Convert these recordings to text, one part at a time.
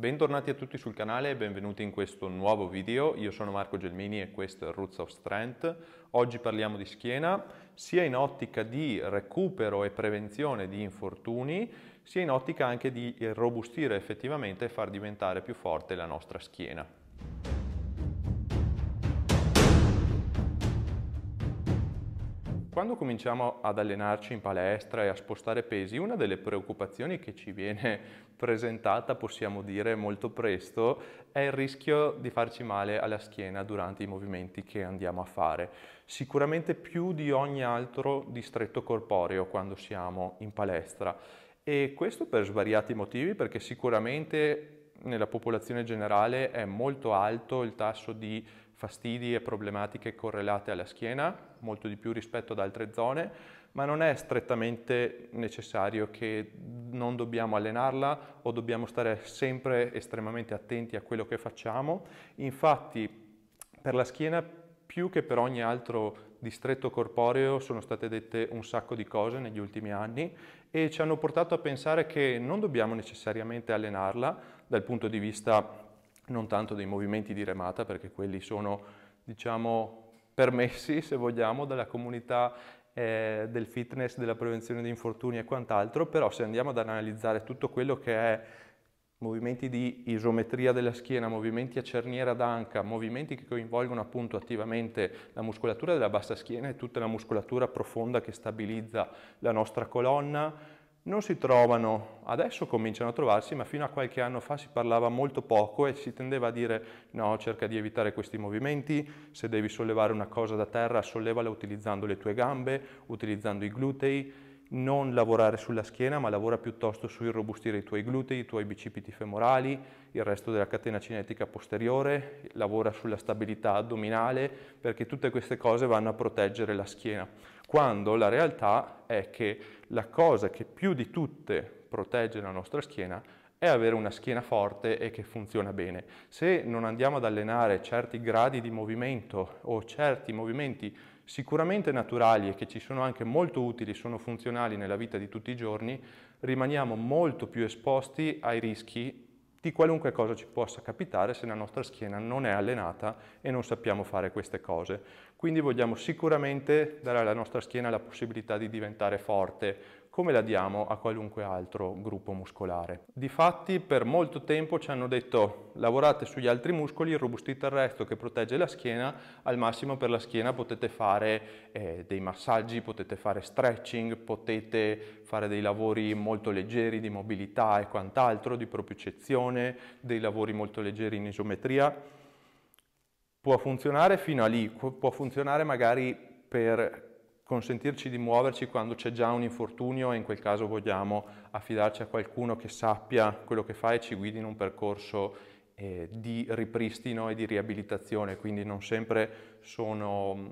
Bentornati a tutti sul canale e benvenuti in questo nuovo video. Io sono Marco Gelmini e questo è Roots of Strength. Oggi parliamo di schiena sia in ottica di recupero e prevenzione di infortuni, sia in ottica anche di robustire effettivamente e far diventare più forte la nostra schiena. quando cominciamo ad allenarci in palestra e a spostare pesi, una delle preoccupazioni che ci viene presentata, possiamo dire molto presto, è il rischio di farci male alla schiena durante i movimenti che andiamo a fare. Sicuramente più di ogni altro distretto corporeo quando siamo in palestra. E questo per svariati motivi, perché sicuramente nella popolazione generale è molto alto il tasso di fastidi e problematiche correlate alla schiena, molto di più rispetto ad altre zone, ma non è strettamente necessario che non dobbiamo allenarla o dobbiamo stare sempre estremamente attenti a quello che facciamo. Infatti per la schiena più che per ogni altro distretto corporeo sono state dette un sacco di cose negli ultimi anni e ci hanno portato a pensare che non dobbiamo necessariamente allenarla dal punto di vista non tanto dei movimenti di remata, perché quelli sono, diciamo, permessi, se vogliamo, dalla comunità eh, del fitness, della prevenzione di infortuni e quant'altro, però se andiamo ad analizzare tutto quello che è movimenti di isometria della schiena, movimenti a cerniera d'anca, movimenti che coinvolgono appunto attivamente la muscolatura della bassa schiena e tutta la muscolatura profonda che stabilizza la nostra colonna, non si trovano, adesso cominciano a trovarsi, ma fino a qualche anno fa si parlava molto poco e si tendeva a dire no, cerca di evitare questi movimenti, se devi sollevare una cosa da terra, sollevala utilizzando le tue gambe, utilizzando i glutei, non lavorare sulla schiena, ma lavora piuttosto su irrobustire i tuoi glutei, i tuoi bicipiti femorali, il resto della catena cinetica posteriore, lavora sulla stabilità addominale, perché tutte queste cose vanno a proteggere la schiena. Quando la realtà è che la cosa che più di tutte protegge la nostra schiena è avere una schiena forte e che funziona bene. Se non andiamo ad allenare certi gradi di movimento o certi movimenti sicuramente naturali e che ci sono anche molto utili, sono funzionali nella vita di tutti i giorni, rimaniamo molto più esposti ai rischi di qualunque cosa ci possa capitare se la nostra schiena non è allenata e non sappiamo fare queste cose. Quindi vogliamo sicuramente dare alla nostra schiena la possibilità di diventare forte, come la diamo a qualunque altro gruppo muscolare. Difatti per molto tempo ci hanno detto lavorate sugli altri muscoli, irrobustite il resto che protegge la schiena, al massimo per la schiena potete fare eh, dei massaggi, potete fare stretching, potete fare dei lavori molto leggeri di mobilità e quant'altro, di propiocezione, dei lavori molto leggeri in isometria. Può funzionare fino a lì, può funzionare magari per consentirci di muoverci quando c'è già un infortunio e in quel caso vogliamo affidarci a qualcuno che sappia quello che fa e ci guidi in un percorso eh, di ripristino e di riabilitazione, quindi non sempre sono mm,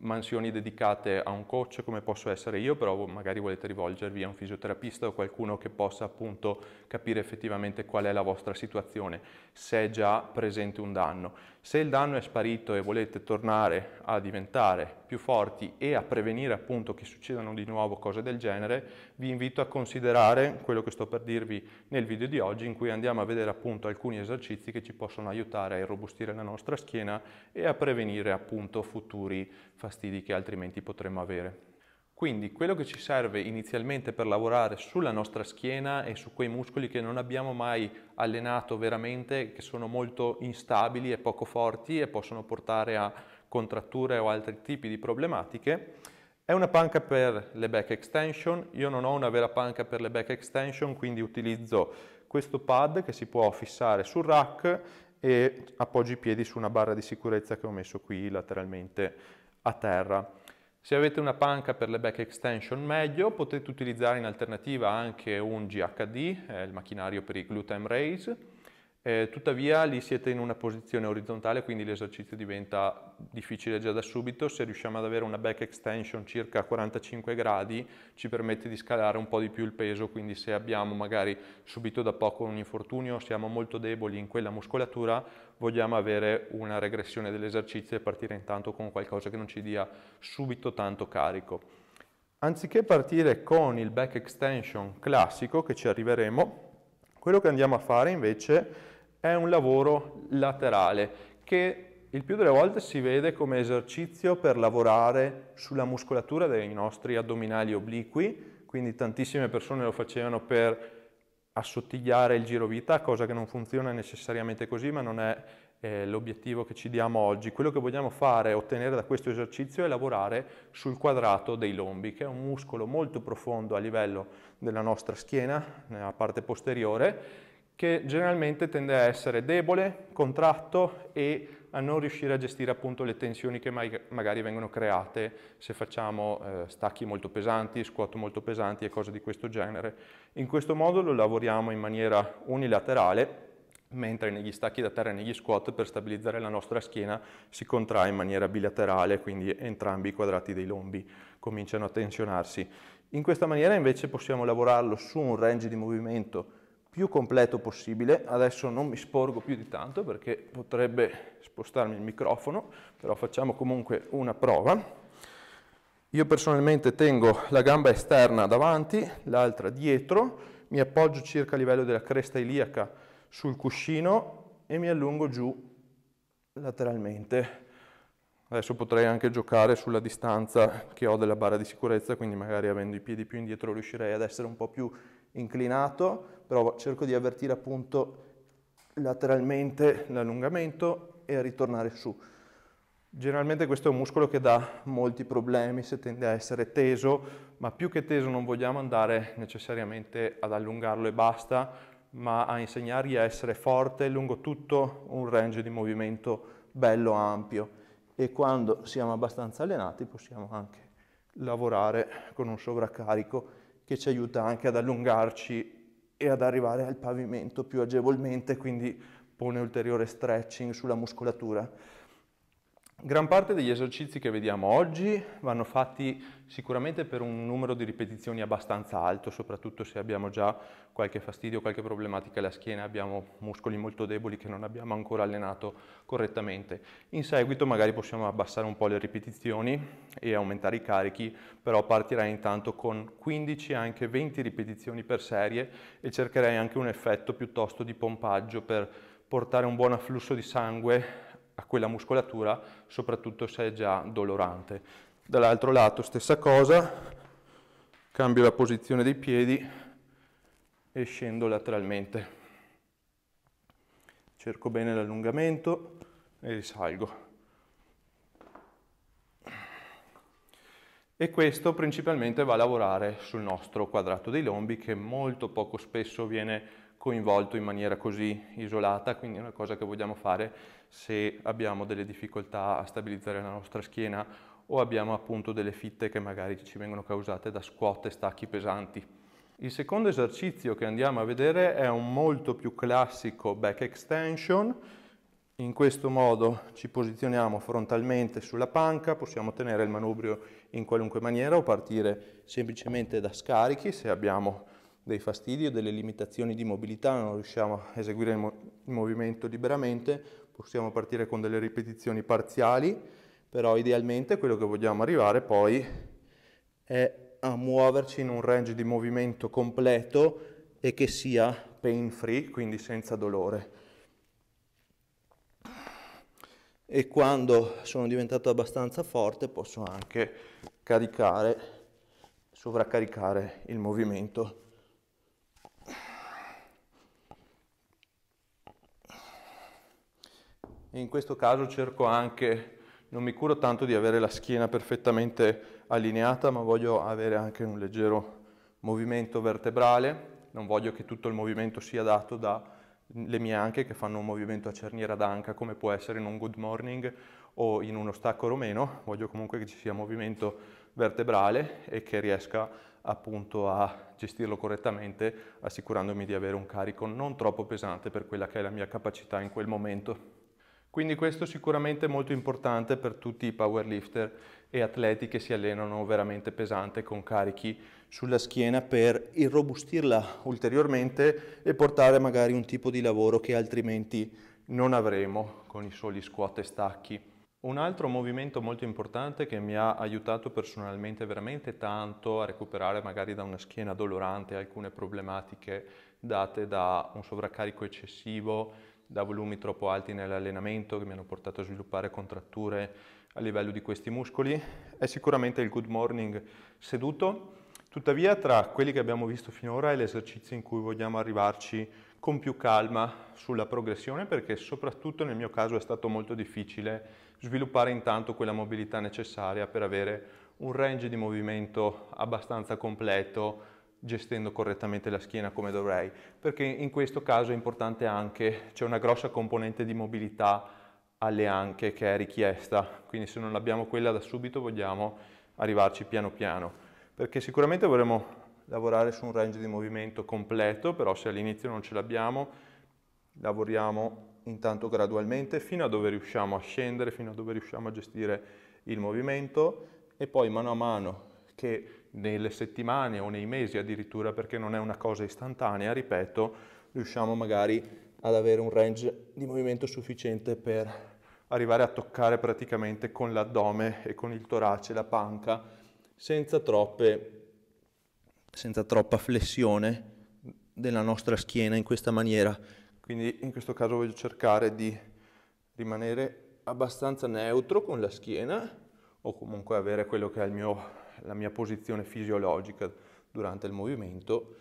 mansioni dedicate a un coach come posso essere io, però magari volete rivolgervi a un fisioterapista o qualcuno che possa appunto capire effettivamente qual è la vostra situazione, se è già presente un danno. Se il danno è sparito e volete tornare a diventare più forti e a prevenire appunto che succedano di nuovo cose del genere, vi invito a considerare quello che sto per dirvi nel video di oggi in cui andiamo a vedere appunto alcuni esercizi che ci possono aiutare a irrobustire la nostra schiena e a prevenire appunto appunto futuri fastidi che altrimenti potremmo avere. Quindi quello che ci serve inizialmente per lavorare sulla nostra schiena e su quei muscoli che non abbiamo mai allenato veramente, che sono molto instabili e poco forti e possono portare a contratture o altri tipi di problematiche, è una panca per le back extension. Io non ho una vera panca per le back extension, quindi utilizzo questo pad che si può fissare sul rack e appoggio i piedi su una barra di sicurezza che ho messo qui lateralmente a terra. Se avete una panca per le back extension meglio, potete utilizzare in alternativa anche un GHD, il macchinario per i glute and raise, eh, tuttavia lì siete in una posizione orizzontale, quindi l'esercizio diventa difficile già da subito. Se riusciamo ad avere una back extension circa 45 gradi, ci permette di scalare un po' di più il peso, quindi se abbiamo magari subito da poco un infortunio, siamo molto deboli in quella muscolatura, vogliamo avere una regressione dell'esercizio e partire intanto con qualcosa che non ci dia subito tanto carico. Anziché partire con il back extension classico, che ci arriveremo, quello che andiamo a fare invece è un lavoro laterale che il più delle volte si vede come esercizio per lavorare sulla muscolatura dei nostri addominali obliqui, quindi tantissime persone lo facevano per assottigliare il girovita, cosa che non funziona necessariamente così, ma non è eh, l'obiettivo che ci diamo oggi. Quello che vogliamo fare, ottenere da questo esercizio, è lavorare sul quadrato dei lombi, che è un muscolo molto profondo a livello della nostra schiena, nella parte posteriore, che generalmente tende a essere debole, contratto e a non riuscire a gestire appunto le tensioni che mai, magari vengono create se facciamo eh, stacchi molto pesanti, squat molto pesanti e cose di questo genere. In questo modo lo lavoriamo in maniera unilaterale, mentre negli stacchi da terra e negli squat per stabilizzare la nostra schiena si contrae in maniera bilaterale, quindi entrambi i quadrati dei lombi cominciano a tensionarsi. In questa maniera invece possiamo lavorarlo su un range di movimento più completo possibile. Adesso non mi sporgo più di tanto perché potrebbe spostarmi il microfono, però facciamo comunque una prova. Io personalmente tengo la gamba esterna davanti, l'altra dietro, mi appoggio circa a livello della cresta iliaca sul cuscino e mi allungo giù lateralmente. Adesso potrei anche giocare sulla distanza che ho della barra di sicurezza, quindi magari avendo i piedi più indietro riuscirei ad essere un po' più inclinato, però cerco di avvertire appunto lateralmente l'allungamento e ritornare su. Generalmente questo è un muscolo che dà molti problemi se tende a essere teso, ma più che teso non vogliamo andare necessariamente ad allungarlo e basta, ma a insegnargli a essere forte lungo tutto un range di movimento bello ampio e quando siamo abbastanza allenati possiamo anche lavorare con un sovraccarico che ci aiuta anche ad allungarci e ad arrivare al pavimento più agevolmente, quindi pone ulteriore stretching sulla muscolatura. Gran parte degli esercizi che vediamo oggi vanno fatti sicuramente per un numero di ripetizioni abbastanza alto, soprattutto se abbiamo già qualche fastidio, qualche problematica alla schiena, abbiamo muscoli molto deboli che non abbiamo ancora allenato correttamente. In seguito magari possiamo abbassare un po' le ripetizioni e aumentare i carichi, però partirei intanto con 15 anche 20 ripetizioni per serie e cercherei anche un effetto piuttosto di pompaggio per portare un buon afflusso di sangue a quella muscolatura, soprattutto se è già dolorante. Dall'altro lato stessa cosa, cambio la posizione dei piedi e scendo lateralmente. Cerco bene l'allungamento e risalgo. E questo principalmente va a lavorare sul nostro quadrato dei lombi che molto poco spesso viene coinvolto in maniera così isolata, quindi è una cosa che vogliamo fare se abbiamo delle difficoltà a stabilizzare la nostra schiena o abbiamo appunto delle fitte che magari ci vengono causate da squat e stacchi pesanti. Il secondo esercizio che andiamo a vedere è un molto più classico back extension. In questo modo ci posizioniamo frontalmente sulla panca, possiamo tenere il manubrio in qualunque maniera o partire semplicemente da scarichi se abbiamo dei fastidi o delle limitazioni di mobilità, non riusciamo a eseguire il, il movimento liberamente possiamo partire con delle ripetizioni parziali, però idealmente quello che vogliamo arrivare poi è a muoverci in un range di movimento completo e che sia pain free, quindi senza dolore. E quando sono diventato abbastanza forte posso anche caricare, sovraccaricare il movimento. e in questo caso cerco anche, non mi curo tanto di avere la schiena perfettamente allineata, ma voglio avere anche un leggero movimento vertebrale, non voglio che tutto il movimento sia dato dalle mie anche che fanno un movimento a cerniera d'anca come può essere in un good morning o in uno stacco romeno, voglio comunque che ci sia movimento vertebrale e che riesca appunto a gestirlo correttamente assicurandomi di avere un carico non troppo pesante per quella che è la mia capacità in quel momento. Quindi questo sicuramente è molto importante per tutti i powerlifter e atleti che si allenano veramente pesante con carichi sulla schiena per irrobustirla ulteriormente e portare magari un tipo di lavoro che altrimenti non avremo con i soli squat e stacchi. Un altro movimento molto importante che mi ha aiutato personalmente veramente tanto a recuperare magari da una schiena dolorante alcune problematiche date da un sovraccarico eccessivo da volumi troppo alti nell'allenamento che mi hanno portato a sviluppare contratture a livello di questi muscoli, è sicuramente il good morning seduto. Tuttavia tra quelli che abbiamo visto finora è l'esercizio in cui vogliamo arrivarci con più calma sulla progressione perché soprattutto nel mio caso è stato molto difficile sviluppare intanto quella mobilità necessaria per avere un range di movimento abbastanza completo gestendo correttamente la schiena come dovrei, perché in questo caso è importante anche, c'è una grossa componente di mobilità alle anche che è richiesta, quindi se non abbiamo quella da subito vogliamo arrivarci piano piano, perché sicuramente vorremmo lavorare su un range di movimento completo, però se all'inizio non ce l'abbiamo, lavoriamo intanto gradualmente fino a dove riusciamo a scendere, fino a dove riusciamo a gestire il movimento e poi mano a mano che nelle settimane o nei mesi addirittura, perché non è una cosa istantanea, ripeto, riusciamo magari ad avere un range di movimento sufficiente per arrivare a toccare praticamente con l'addome e con il torace la panca senza, troppe, senza troppa flessione della nostra schiena in questa maniera. Quindi in questo caso voglio cercare di rimanere abbastanza neutro con la schiena o comunque avere quello che è il mio la mia posizione fisiologica durante il movimento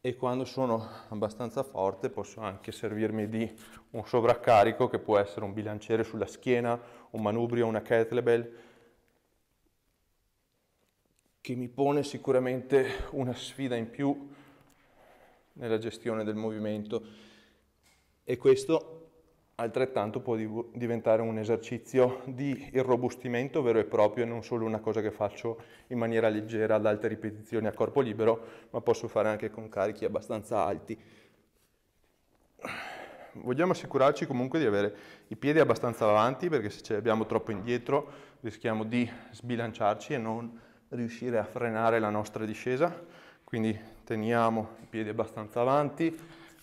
e quando sono abbastanza forte posso anche servirmi di un sovraccarico che può essere un bilanciere sulla schiena, un manubrio, una kettlebell che mi pone sicuramente una sfida in più nella gestione del movimento e questo altrettanto può diventare un esercizio di irrobustimento vero e proprio e non solo una cosa che faccio in maniera leggera ad alte ripetizioni a corpo libero, ma posso fare anche con carichi abbastanza alti. Vogliamo assicurarci comunque di avere i piedi abbastanza avanti perché se ci abbiamo troppo indietro rischiamo di sbilanciarci e non riuscire a frenare la nostra discesa, quindi teniamo i piedi abbastanza avanti,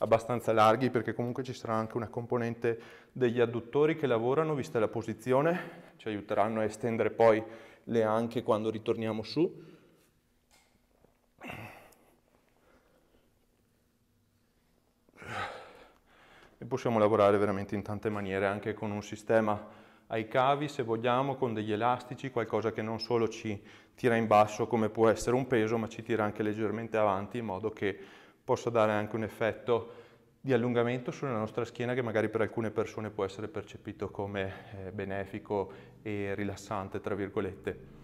abbastanza larghi perché comunque ci sarà anche una componente degli adduttori che lavorano vista la posizione, ci aiuteranno a estendere poi le anche quando ritorniamo su. E possiamo lavorare veramente in tante maniere, anche con un sistema ai cavi, se vogliamo, con degli elastici, qualcosa che non solo ci tira in basso come può essere un peso, ma ci tira anche leggermente avanti in modo che possa dare anche un effetto di allungamento sulla nostra schiena che magari per alcune persone può essere percepito come eh, benefico e rilassante, tra virgolette.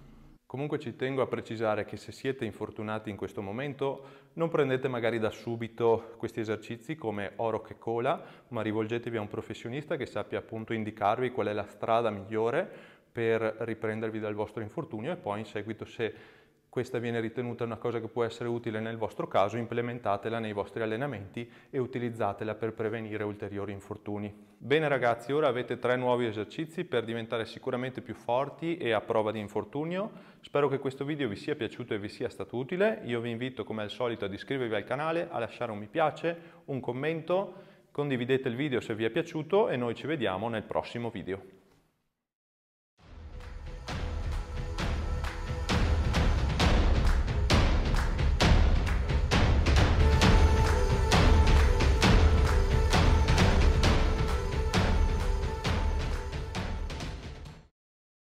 Comunque ci tengo a precisare che se siete infortunati in questo momento non prendete magari da subito questi esercizi come oro che cola, ma rivolgetevi a un professionista che sappia appunto indicarvi qual è la strada migliore per riprendervi dal vostro infortunio e poi in seguito se questa viene ritenuta una cosa che può essere utile nel vostro caso, implementatela nei vostri allenamenti e utilizzatela per prevenire ulteriori infortuni. Bene ragazzi, ora avete tre nuovi esercizi per diventare sicuramente più forti e a prova di infortunio. Spero che questo video vi sia piaciuto e vi sia stato utile. Io vi invito come al solito ad iscrivervi al canale, a lasciare un mi piace, un commento, condividete il video se vi è piaciuto e noi ci vediamo nel prossimo video.